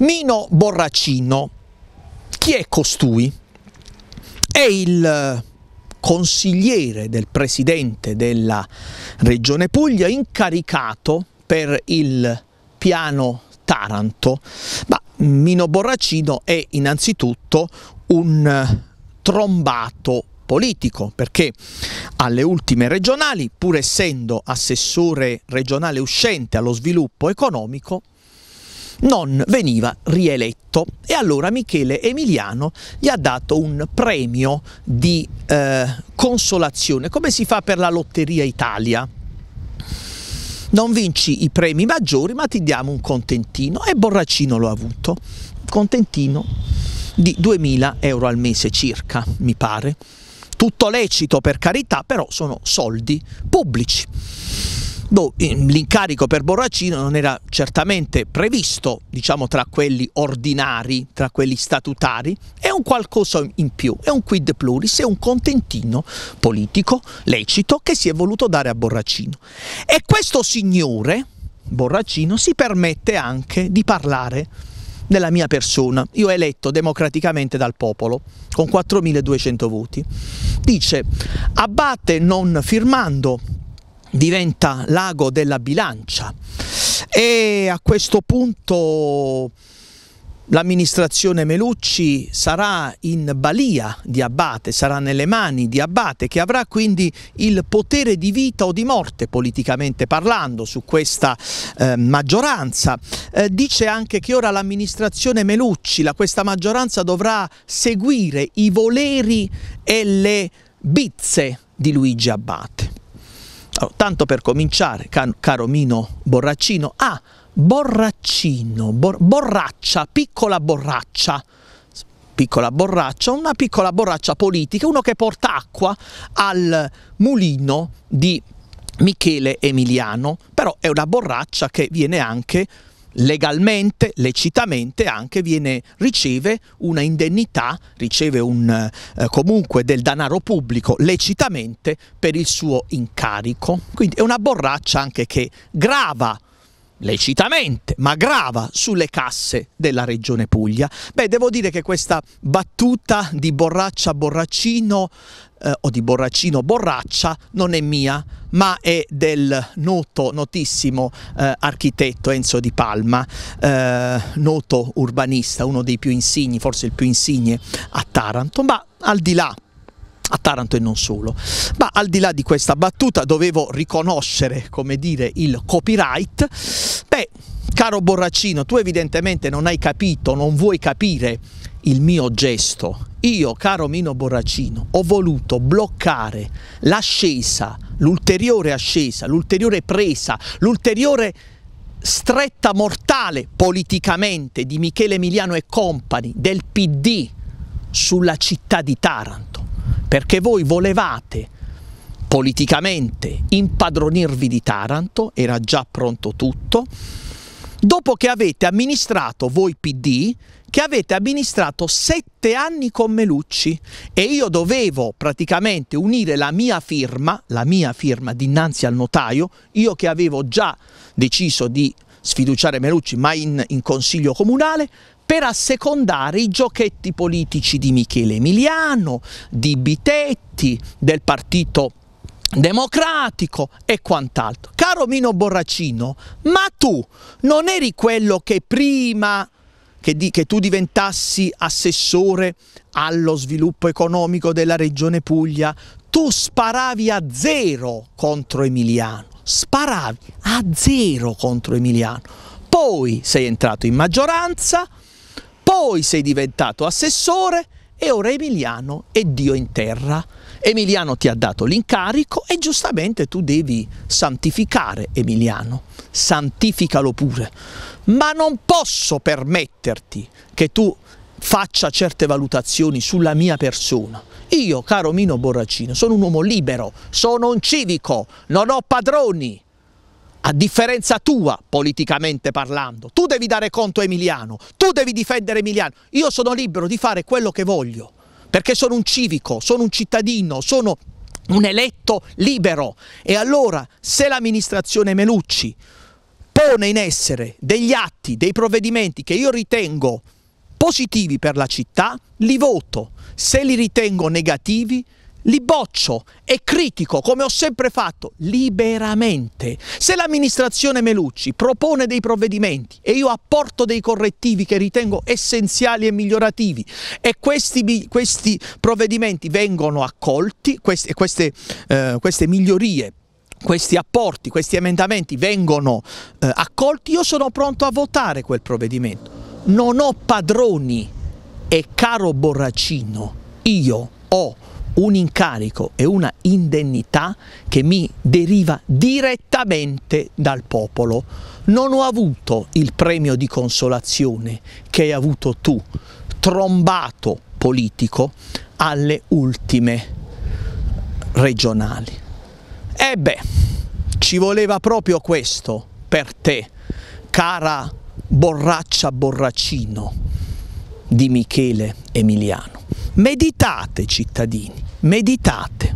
Mino Borracino, chi è costui? È il eh, consigliere del presidente della Regione Puglia incaricato per il piano Taranto. Ma Mino Borracino è innanzitutto un eh, trombato politico perché alle ultime regionali, pur essendo assessore regionale uscente allo sviluppo economico, non veniva rieletto e allora Michele Emiliano gli ha dato un premio di eh, consolazione, come si fa per la Lotteria Italia. Non vinci i premi maggiori ma ti diamo un contentino e Borracino l'ha avuto, contentino di 2.000 euro al mese circa, mi pare. Tutto lecito per carità, però sono soldi pubblici. Boh, l'incarico per Borracino non era certamente previsto diciamo, tra quelli ordinari, tra quelli statutari, è un qualcosa in più, è un quid pluris, è un contentino politico lecito che si è voluto dare a Borracino. E questo signore, Borracino, si permette anche di parlare della mia persona, io eletto democraticamente dal popolo con 4.200 voti. Dice, abbatte non firmando diventa l'ago della bilancia e a questo punto l'amministrazione Melucci sarà in balia di Abate, sarà nelle mani di Abate che avrà quindi il potere di vita o di morte politicamente parlando su questa eh, maggioranza. Eh, dice anche che ora l'amministrazione Melucci, la, questa maggioranza dovrà seguire i voleri e le bizze di Luigi Abate. Allora, oh, tanto per cominciare, caro Mino Borraccino, ah, borraccino, bor borraccia, piccola borraccia, piccola borraccia, una piccola borraccia politica, uno che porta acqua al mulino di Michele Emiliano, però è una borraccia che viene anche legalmente, lecitamente anche viene, riceve una indennità, riceve un, eh, comunque del denaro pubblico lecitamente per il suo incarico. Quindi è una borraccia anche che grava lecitamente, ma grava sulle casse della Regione Puglia. Beh, devo dire che questa battuta di borraccia borraccino eh, o di borraccino borraccia non è mia, ma è del noto, notissimo eh, architetto Enzo Di Palma, eh, noto urbanista, uno dei più insigni, forse il più insigne a Taranto, ma al di là a Taranto e non solo. Ma al di là di questa battuta dovevo riconoscere, come dire, il copyright. Beh, caro Borracino, tu evidentemente non hai capito, non vuoi capire il mio gesto. Io, caro Mino Borracino, ho voluto bloccare l'ascesa, l'ulteriore ascesa, l'ulteriore presa, l'ulteriore stretta mortale politicamente di Michele Emiliano e compagni del PD sulla città di Taranto perché voi volevate politicamente impadronirvi di Taranto, era già pronto tutto, dopo che avete amministrato voi PD, che avete amministrato sette anni con Melucci e io dovevo praticamente unire la mia firma, la mia firma dinanzi al notaio, io che avevo già deciso di sfiduciare Melucci ma in, in consiglio comunale, per assecondare i giochetti politici di Michele Emiliano, di Bitetti, del partito democratico e quant'altro. Caro Mino Borracino, ma tu non eri quello che prima che, di, che, tu diventassi assessore allo sviluppo economico della regione Puglia, tu sparavi a zero contro Emiliano, sparavi a zero contro Emiliano. Poi sei entrato in maggioranza, poi sei diventato assessore e ora Emiliano è Dio in terra. Emiliano ti ha dato l'incarico e giustamente tu devi santificare Emiliano, santificalo pure, ma non posso permetterti che tu faccia certe valutazioni sulla mia persona. Io, caro Mino Borracino, sono un uomo libero, sono un civico, non ho padroni, a differenza tua politicamente parlando. Tu devi dare conto a Emiliano, tu devi difendere Emiliano. Io sono libero di fare quello che voglio, perché sono un civico, sono un cittadino, sono un eletto libero. E allora se l'amministrazione Melucci pone in essere degli atti, dei provvedimenti che io ritengo positivi per la città, li voto. Se li ritengo negativi, li boccio e critico come ho sempre fatto liberamente. Se l'amministrazione Melucci propone dei provvedimenti e io apporto dei correttivi che ritengo essenziali e migliorativi e questi, questi provvedimenti vengono accolti queste, queste, eh, queste migliorie questi apporti, questi emendamenti vengono eh, accolti, io sono pronto a votare quel provvedimento. Non ho padroni e caro Borracino, io ho un incarico e una indennità che mi deriva direttamente dal popolo. Non ho avuto il premio di consolazione che hai avuto tu, trombato politico, alle ultime regionali. E eh beh, ci voleva proprio questo per te, cara borraccia borraccino di Michele Emiliano. Meditate cittadini, meditate.